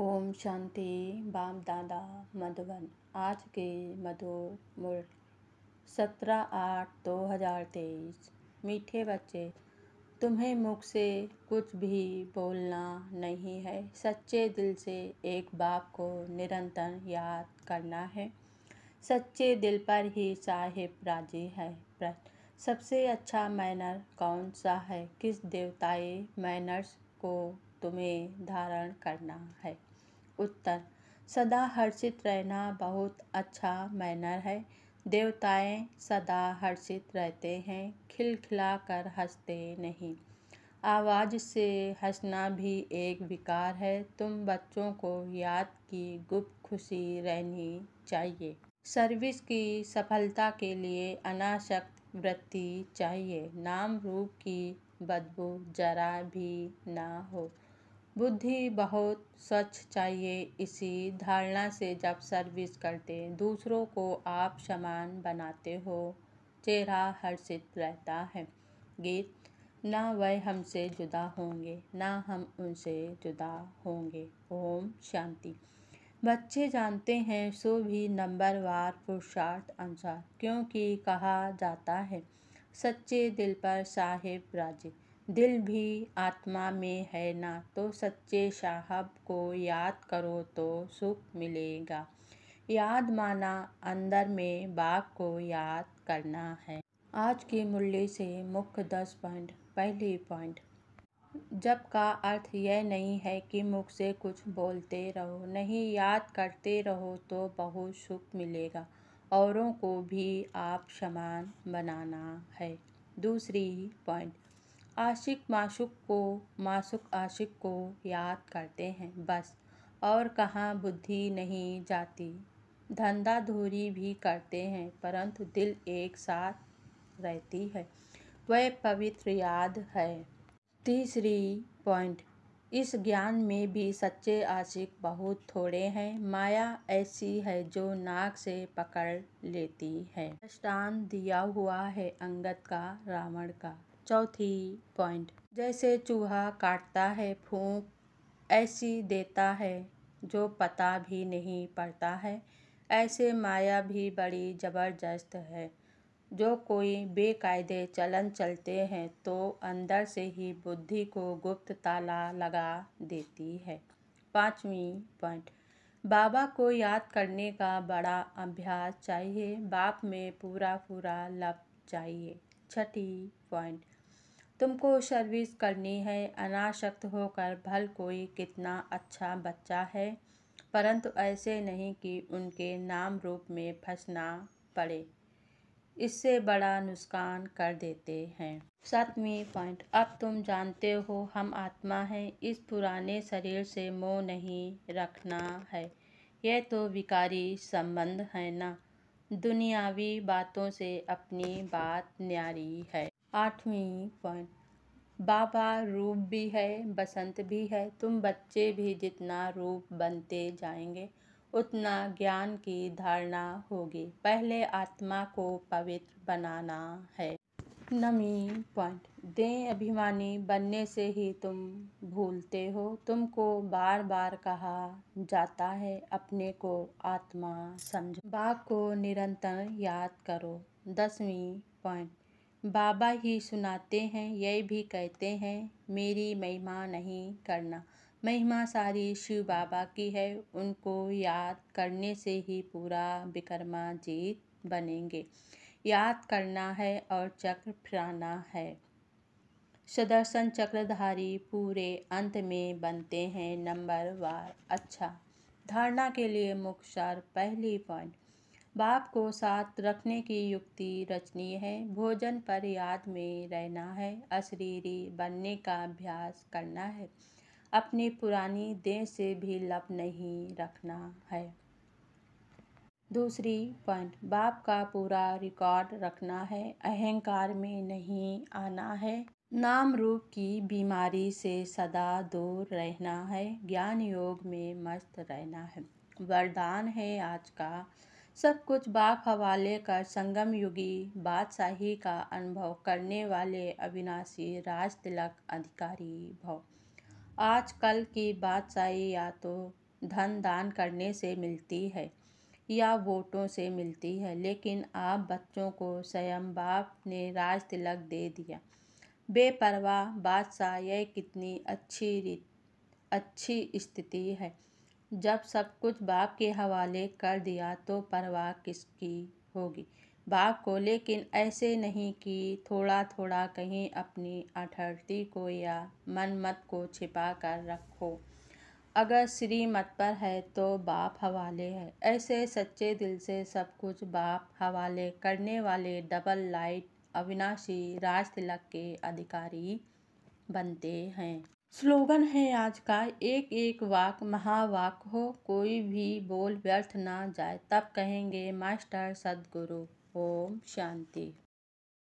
ओम शांति बाप दादा मधुबन आज के मधुर मुर सत्रह आठ दो हज़ार तेईस मीठे बच्चे तुम्हें मुख से कुछ भी बोलना नहीं है सच्चे दिल से एक बाप को निरंतर याद करना है सच्चे दिल पर ही साहिब राजी है सबसे अच्छा मैनर कौन सा है किस देवताए मैनर्स को तुम्हें धारण करना है उत्तर सदा हर्षित रहना बहुत अच्छा मैनर है देवताएं सदा हर्षित रहते हैं खिलखिला कर हंसते नहीं आवाज़ से हंसना भी एक विकार है तुम बच्चों को याद की गुप्त खुशी रहनी चाहिए सर्विस की सफलता के लिए अनाशक्त वृत्ति चाहिए नाम रूप की बदबू जरा भी ना हो बुद्धि बहुत स्वच्छ चाहिए इसी धारणा से जब सर्विस करते दूसरों को आप समान बनाते हो चेहरा हर्षित रहता है गीत ना वह हमसे जुदा होंगे ना हम उनसे जुदा होंगे ओम शांति बच्चे जानते हैं सो भी नंबर वार पुरुषार्थ अनुसार क्योंकि कहा जाता है सच्चे दिल पर साहेब राजे दिल भी आत्मा में है ना तो सच्चे साहब को याद करो तो सुख मिलेगा याद माना अंदर में बाप को याद करना है आज के मूल्य से मुख्य दस पॉइंट पहली पॉइंट जब का अर्थ यह नहीं है कि मुख से कुछ बोलते रहो नहीं याद करते रहो तो बहुत सुख मिलेगा औरों को भी आप समान बनाना है दूसरी पॉइंट आशिक माशुक को माशुक आशिक को याद करते हैं बस और कहाँ बुद्धि नहीं जाती धंधा धूरी भी करते हैं परंतु दिल एक साथ रहती है वह पवित्र याद है तीसरी पॉइंट इस ज्ञान में भी सच्चे आशिक बहुत थोड़े हैं माया ऐसी है जो नाक से पकड़ लेती है दृष्टान दिया हुआ है अंगत का रावण का चौथी पॉइंट जैसे चूहा काटता है फूंक ऐसी देता है जो पता भी नहीं पड़ता है ऐसे माया भी बड़ी ज़बरदस्त है जो कोई बेकायदे चलन चलते हैं तो अंदर से ही बुद्धि को गुप्त ताला लगा देती है पाँचवीं पॉइंट बाबा को याद करने का बड़ा अभ्यास चाहिए बाप में पूरा पूरा लप चाहिए छठी पॉइंट तुमको सर्विस करनी है अनाशक्त होकर भल कोई कितना अच्छा बच्चा है परंतु ऐसे नहीं कि उनके नाम रूप में फंसना पड़े इससे बड़ा नुकसान कर देते हैं सातवीं पॉइंट अब तुम जानते हो हम आत्मा हैं इस पुराने शरीर से मोह नहीं रखना है यह तो विकारी संबंध है ना दुनियावी बातों से अपनी बात न्यारी है आठवीं पॉइंट बाबा रूप भी है बसंत भी है तुम बच्चे भी जितना रूप बनते जाएंगे उतना ज्ञान की धारणा होगी पहले आत्मा को पवित्र बनाना है नमी पॉइंट दे अभिमानी बनने से ही तुम भूलते हो तुमको बार बार कहा जाता है अपने को आत्मा समझो बाप को निरंतर याद करो दसवीं पॉइंट बाबा ही सुनाते हैं यह भी कहते हैं मेरी महिमा नहीं करना महिमा सारी शिव बाबा की है उनको याद करने से ही पूरा विकर्मा जीत बनेंगे याद करना है और चक्र फिराना है सुदर्शन चक्रधारी पूरे अंत में बनते हैं नंबर वार अच्छा धारणा के लिए मुख्तार पहली पॉइंट बाप को साथ रखने की युक्ति रचनी है भोजन पर याद में रहना है अशरीरी बनने का अभ्यास करना है अपनी पुरानी देह से भी लप नहीं रखना है दूसरी पॉइंट बाप का पूरा रिकॉर्ड रखना है अहंकार में नहीं आना है नाम रूप की बीमारी से सदा दूर रहना है ज्ञान योग में मस्त रहना है वरदान है आज का सब कुछ बाप हवाले कर संगम युगी बादशाही का अनुभव करने वाले अविनाशी राज तिलक अधिकारी भव आजकल की बादशाही या तो धन दान करने से मिलती है या वोटों से मिलती है लेकिन आप बच्चों को स्वयं बाप ने राज तिलक दे दिया बेपरवाह बादशाह यह कितनी अच्छी अच्छी स्थिति है जब सब कुछ बाप के हवाले कर दिया तो परवाह किसकी होगी बाप को लेकिन ऐसे नहीं कि थोड़ा थोड़ा कहीं अपनी अठहरती को या मनमत को छिपा कर रखो अगर श्री मत पर है तो बाप हवाले है ऐसे सच्चे दिल से सब कुछ बाप हवाले करने वाले डबल लाइट अविनाशी राज तिलक के अधिकारी बनते हैं स्लोगन है आज का एक एक वाक महावाक हो कोई भी बोल व्यर्थ ना जाए तब कहेंगे मास्टर सदगुरु ओम शांति